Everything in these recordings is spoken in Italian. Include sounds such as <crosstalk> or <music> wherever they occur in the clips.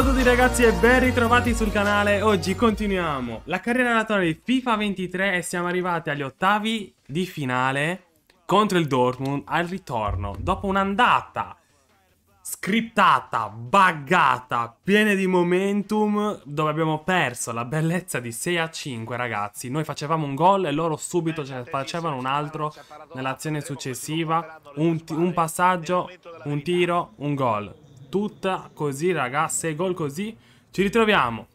Ciao a tutti ragazzi e ben ritrovati sul canale Oggi continuiamo la carriera naturale di FIFA 23 e siamo arrivati agli ottavi di finale contro il Dortmund al ritorno Dopo un'andata scriptata, buggata, piena di momentum dove abbiamo perso la bellezza di 6 a 5 ragazzi noi facevamo un gol e loro subito ce ne facevano un altro nell'azione successiva un, un passaggio, un tiro, un gol tutta così, raga. 6 gol così. Ci ritroviamo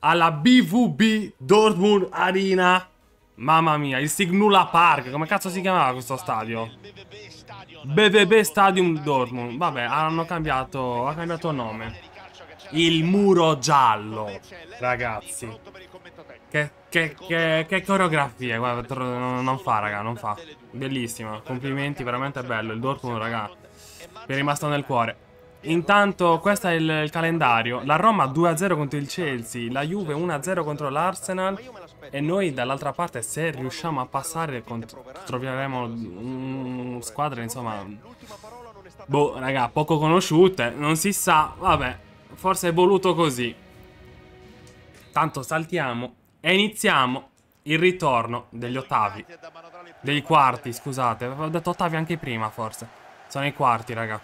alla BVB Dortmund Arena. Mamma mia, il Signula Park. Come cazzo si chiamava questo stadio? BVB Stadium Dortmund. Vabbè, hanno cambiato, ha cambiato nome. Il muro giallo, ragazzi. Che, che, che, che coreografia, guarda, non fa, raga, non fa. Bellissima, complimenti, veramente bello. Il Dortmund, raga, mi è rimasto nel cuore. Intanto questo è il, il calendario. La Roma 2-0 contro il Chelsea, la Juve 1-0 contro l'Arsenal e noi dall'altra parte se riusciamo a passare troveremo mm, squadre insomma... Boh raga, poco conosciute, non si sa, vabbè, forse è voluto così. Tanto saltiamo e iniziamo il ritorno degli ottavi. Dei quarti, scusate, avevo detto ottavi anche prima forse. Sono i quarti raga.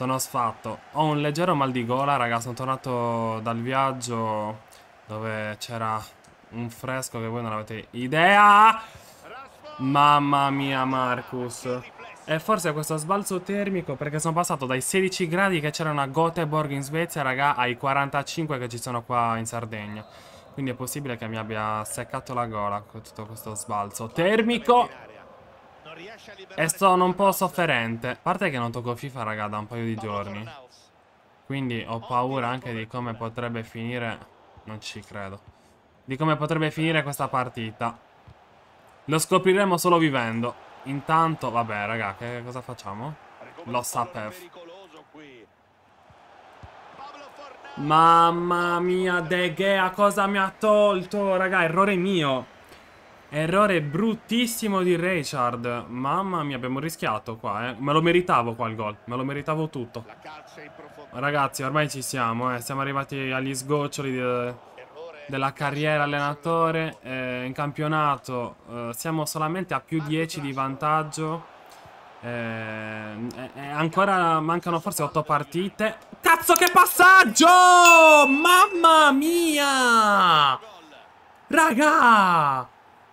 Sono sfatto. Ho un leggero mal di gola, raga. Sono tornato dal viaggio dove c'era un fresco che voi non avete idea. Mamma mia, Marcus. E forse questo sbalzo termico perché sono passato dai 16 gradi che c'erano a Göteborg in Svezia, raga, ai 45 che ci sono qua in Sardegna. Quindi è possibile che mi abbia seccato la gola con tutto questo sbalzo termico. E sono un po' sofferente. A parte che non tocco FIFA, raga, da un paio di giorni. Quindi ho paura anche di come potrebbe finire... Non ci credo. Di come potrebbe finire questa partita. Lo scopriremo solo vivendo. Intanto, vabbè, raga, che cosa facciamo? Lo sapevo. Mamma mia, De Gea, cosa mi ha tolto? Raga, errore mio. Errore bruttissimo di Richard. Mamma mia, abbiamo rischiato qua, eh. Me lo meritavo qua il gol. Me lo meritavo tutto. Ragazzi, ormai ci siamo, eh. Siamo arrivati agli sgoccioli de... della carriera allenatore. Eh, in campionato eh, siamo solamente a più 10 di vantaggio. Eh, eh, eh, ancora mancano forse 8 partite. Cazzo che passaggio! Mamma mia! Raga!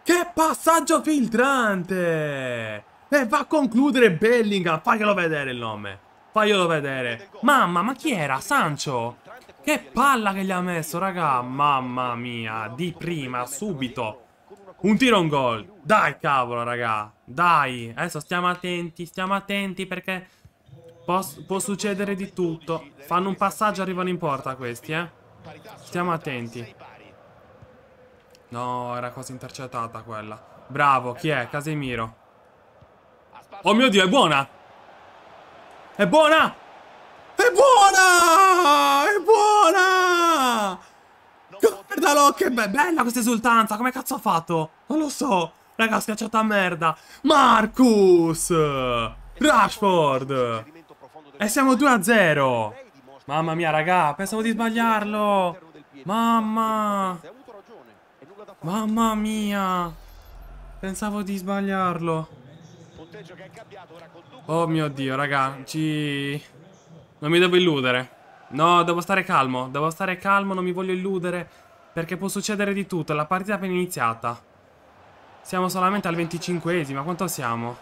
Che passaggio filtrante! E va a concludere Bellingham. Faglielo vedere il nome. Faglielo vedere. Mamma, ma chi era? Sancho? Che palla che gli ha messo, raga. Mamma mia. Di prima, subito. Un tiro, un gol. Dai, cavolo, raga. Dai. Adesso stiamo attenti, stiamo attenti perché può, può succedere di tutto. Fanno un passaggio, arrivano in porta questi, eh. Stiamo attenti. No, era quasi intercettata quella. Bravo, chi è? Casemiro. Oh mio Dio, è buona! È buona! È buona! È buona! Guardalo, che be bella questa esultanza! Come cazzo ha fatto? Non lo so. Raga, schiacciata a merda. Marcus! Rashford! E siamo 2-0! Mamma mia, raga, pensavo di sbagliarlo! Mamma! Mamma mia! Pensavo di sbagliarlo. Oh mio Dio, raga, ci... Non mi devo illudere. No, devo stare calmo, devo stare calmo, non mi voglio illudere. Perché può succedere di tutto, la partita è appena iniziata. Siamo solamente al 25esimo, quanto siamo?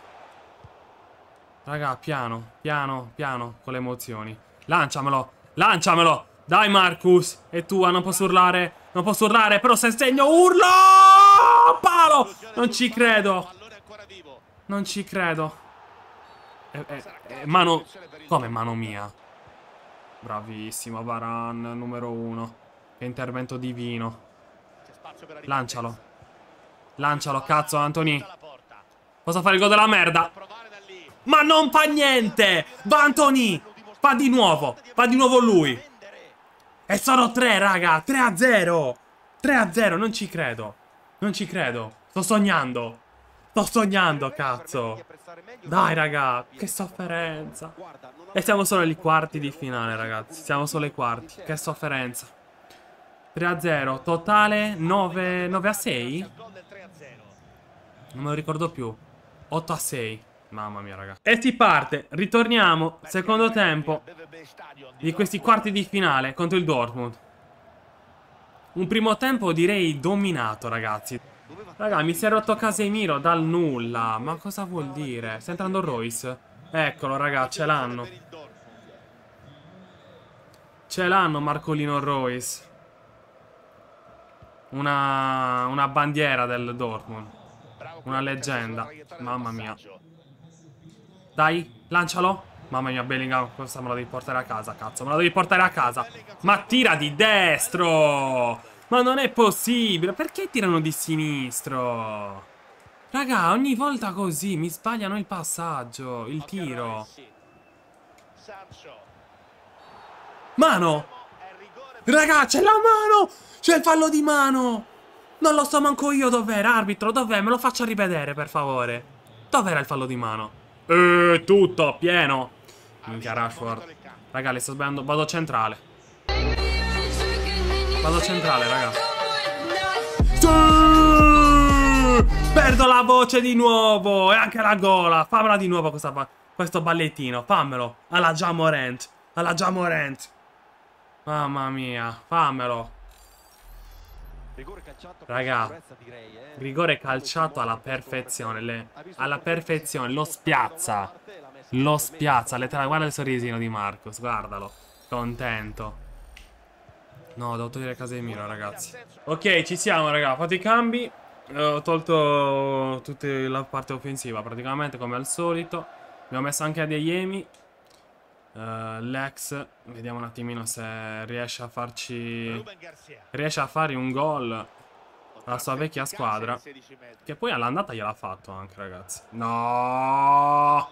Raga, piano, piano, piano, con le emozioni. Lanciamelo, lanciamelo! Dai Marcus, è tua, non posso urlare, non posso urlare, però se segno urlo! Palo! Non ci credo. Non ci credo. Eh, eh, eh, mano... Come mano mia? Bravissimo, Varan, numero uno. Che intervento divino. Lancialo. Lancialo, cazzo, Anthony. Posso fare il gol della merda? Ma non fa niente! Va Anthony! Fa di nuovo! Fa di nuovo lui! E sono tre, raga! 3 a 0! 3 a 0, non ci credo. Non ci credo. Sto sognando. Sto sognando, cazzo. Dai, raga, che sofferenza. E siamo solo ai quarti di finale, ragazzi. Siamo solo ai quarti. Che sofferenza. 3 a 0, totale 9, 9 a 6? Non me lo ricordo più. 8 a 6. Mamma mia, raga. E si parte. Ritorniamo. Secondo tempo di questi quarti di finale contro il Dortmund. Un primo tempo direi dominato, ragazzi. Raga, mi si è rotto Casemiro dal nulla. Ma cosa vuol dire? Sta entrando Royce. Eccolo, raga, ce l'hanno. Ce l'hanno Marcolino Royce. Una, una bandiera del Dortmund. Una leggenda. Mamma mia. Dai, lancialo. Mamma mia, Bellingham, questa me la devi portare a casa, cazzo. Me la devi portare a casa. Ma tira di destro! Ma non è possibile. Perché tirano di sinistro? Raga, ogni volta così mi sbagliano il passaggio, il tiro. Mano! Raga, c'è la mano! C'è il fallo di mano! Non lo so manco io dov'era, arbitro, dov'è? Me lo faccia rivedere, per favore. Dov'era il fallo di mano? Eh, tutto, pieno. Minchia ah, Rashford. Raga, le sto sbagliando. Vado a centrale. Vado a centrale, raga. Sì! Perdo la voce di nuovo. E anche la gola. Fammela di nuovo questa, questo ballettino. Fammelo. Alla Jamorant. Alla Jamorant. Mamma mia. Fammelo. Raga, rigore calciato eh. alla perfezione. Le, alla perfezione, lo spiazza. Lo spiazza, letteralmente. Guarda il sorrisino di Marcos, guardalo. Contento. No, devo togliere casa di Casemiro, ragazzi. Ok, ci siamo, raga. Fate i cambi. Eh, ho tolto tutta la parte offensiva, praticamente, come al solito. Abbiamo messo anche Adeyemi. Uh, l'ex vediamo un attimino se riesce a farci riesce a fare un gol alla sua vecchia squadra che poi all'andata gliel'ha fatto anche ragazzi no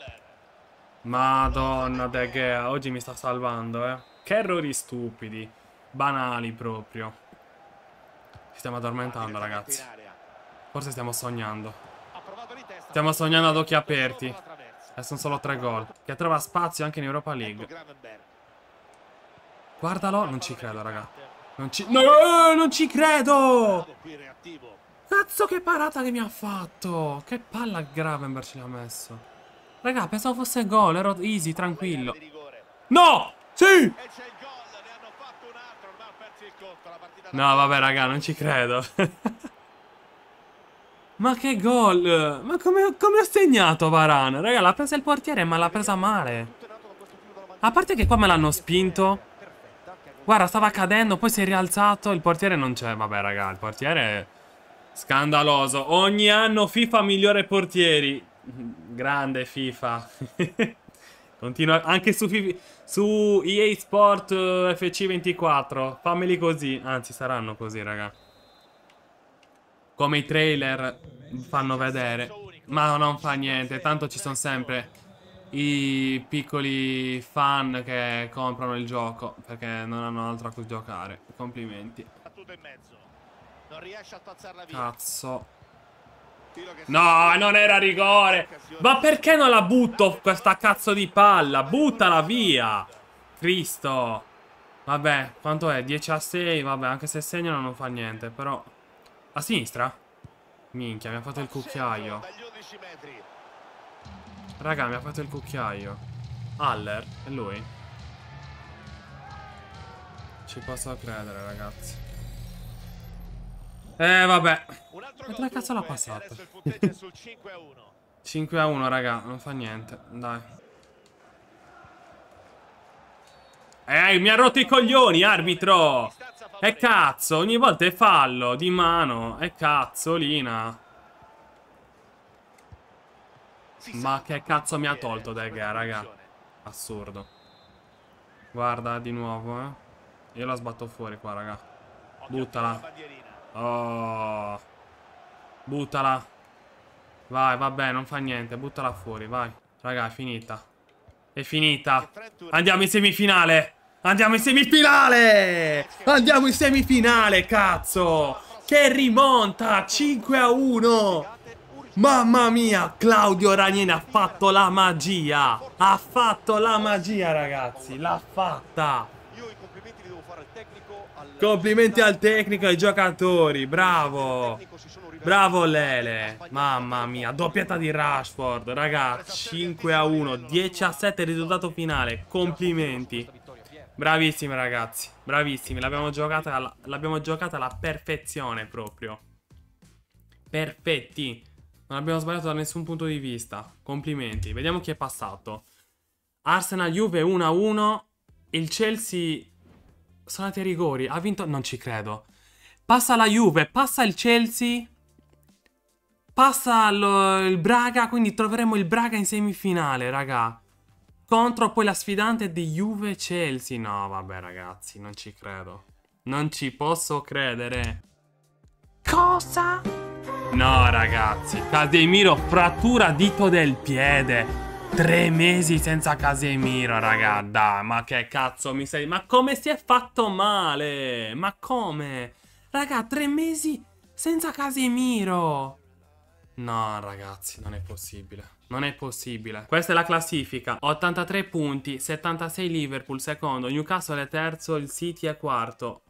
madonna De Gea oggi mi sta salvando eh che errori stupidi banali proprio ci stiamo addormentando ragazzi forse stiamo sognando stiamo sognando ad occhi aperti e eh, sono solo tre gol. Che trova spazio anche in Europa League. Ecco, Guardalo, non ci credo, raga. Non ci... No, non ci credo! Cazzo che parata che mi ha fatto! Che palla Gravenberg ce l'ha messo. Raga, pensavo fosse gol, ero easy, tranquillo. No! Sì! No, vabbè, raga, non ci credo. Ma che gol! Ma come, come ho segnato Varane? Raga, l'ha presa il portiere, ma l'ha presa male. A parte che qua me l'hanno spinto. Guarda, stava cadendo, poi si è rialzato. Il portiere non c'è. Vabbè, raga, il portiere... Scandaloso. Ogni anno FIFA migliore portieri. Grande FIFA. <laughs> Continua anche su, FIFA, su EA Sport eh, FC24. Fammeli così. Anzi, saranno così, raga come i trailer fanno vedere. Ma non fa niente, tanto ci sono sempre i piccoli fan che comprano il gioco perché non hanno altro a cui giocare. Complimenti. Cazzo. No, non era rigore. Ma perché non la butto questa cazzo di palla? Buttala via. Cristo. Vabbè, quanto è? 10 a 6, vabbè, anche se segnano non fa niente, però... A sinistra? Minchia, mi ha fatto il cucchiaio. Raga, mi ha fatto il cucchiaio. Haller, è lui? Ci posso credere, ragazzi. Eh, vabbè. Ma dove cazzo l'ha passata? <laughs> 5 a 1, raga, non fa niente. Dai. Ehi, mi ha rotto i coglioni, arbitro! E cazzo, ogni volta è fallo di mano. E cazzolina. Ma che cazzo mi ha tolto Degga, raga. Assurdo. Guarda di nuovo, eh. Io la sbatto fuori qua, raga. Buttala. Oh. Buttala. Vai, vabbè, non fa niente. Buttala fuori, vai. Raga, è finita. È finita. Andiamo in semifinale. Andiamo in semifinale! Andiamo in semifinale, cazzo! Che rimonta! 5 a 1! Mamma mia, Claudio Ranieri ha fatto la magia! Ha fatto la magia, ragazzi! L'ha fatta! Complimenti al tecnico e ai giocatori, bravo! Bravo Lele, mamma mia, doppietta di Rashford, ragazzi, 5 a 1, 17 risultato finale, complimenti. Bravissimi ragazzi, bravissimi, l'abbiamo giocata, giocata, alla perfezione proprio. Perfetti, non abbiamo sbagliato da nessun punto di vista. Complimenti, vediamo chi è passato. Arsenal-Juve 1-1, il Chelsea sono andati ai rigori, ha vinto, non ci credo. Passa la Juve, passa il Chelsea, passa lo, il Braga, quindi troveremo il Braga in semifinale, raga. Contro poi la sfidante di Juve Chelsea. No, vabbè, ragazzi, non ci credo. Non ci posso credere. Cosa? No, ragazzi. Casemiro, frattura dito del piede. Tre mesi senza Casemiro, raga. Dai, ma che cazzo mi sei... Ma come si è fatto male? Ma come? Raga, tre mesi senza Casemiro. No, ragazzi, non è possibile. Non è possibile. Questa è la classifica. 83 punti, 76 Liverpool secondo, Newcastle è terzo, il City è quarto.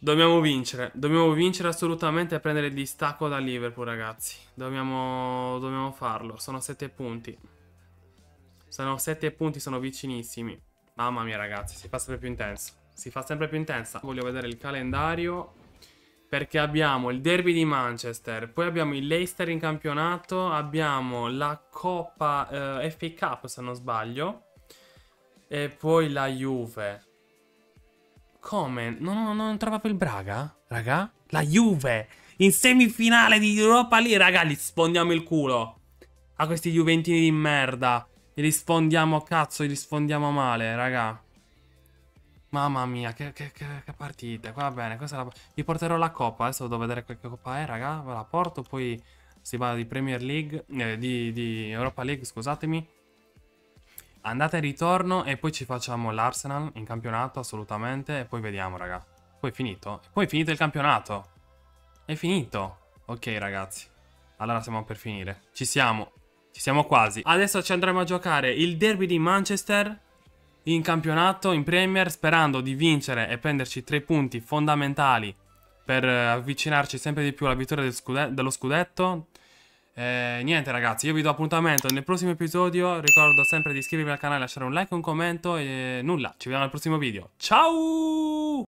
Dobbiamo vincere, dobbiamo vincere assolutamente e prendere il distacco da Liverpool ragazzi. Dobbiamo, dobbiamo farlo, sono 7 punti. Sono 7 punti, sono vicinissimi. Mamma mia ragazzi, si fa sempre più intenso. Si fa sempre più intensa. Voglio vedere il calendario perché abbiamo il derby di Manchester, poi abbiamo il Leicester in campionato, abbiamo la Coppa eh, FA Cup se non sbaglio, e poi la Juve. Come? Non, no, non trovavo il Braga? Raga? La Juve! In semifinale di Europa lì, raga, gli sfondiamo il culo! A questi Juventini di merda! Gli sfondiamo cazzo, gli sfondiamo male, raga. Mamma mia, che, che, che, che partita. Va bene, questa la... Vi porterò la coppa, adesso devo vedere che coppa è, eh, raga. Ve la porto, poi si va di Premier League, eh, di, di Europa League, scusatemi. Andate e ritorno e poi ci facciamo l'Arsenal in campionato, assolutamente. E poi vediamo, raga. Poi è finito. Poi è finito il campionato. È finito. Ok, ragazzi. Allora siamo per finire. Ci siamo. Ci siamo quasi. Adesso ci andremo a giocare il derby di Manchester in campionato, in Premier, sperando di vincere e prenderci tre punti fondamentali per eh, avvicinarci sempre di più alla vittoria del scude dello scudetto. Eh, niente ragazzi, io vi do appuntamento nel prossimo episodio, ricordo sempre di iscrivervi al canale, lasciare un like, un commento e nulla, ci vediamo al prossimo video. Ciao!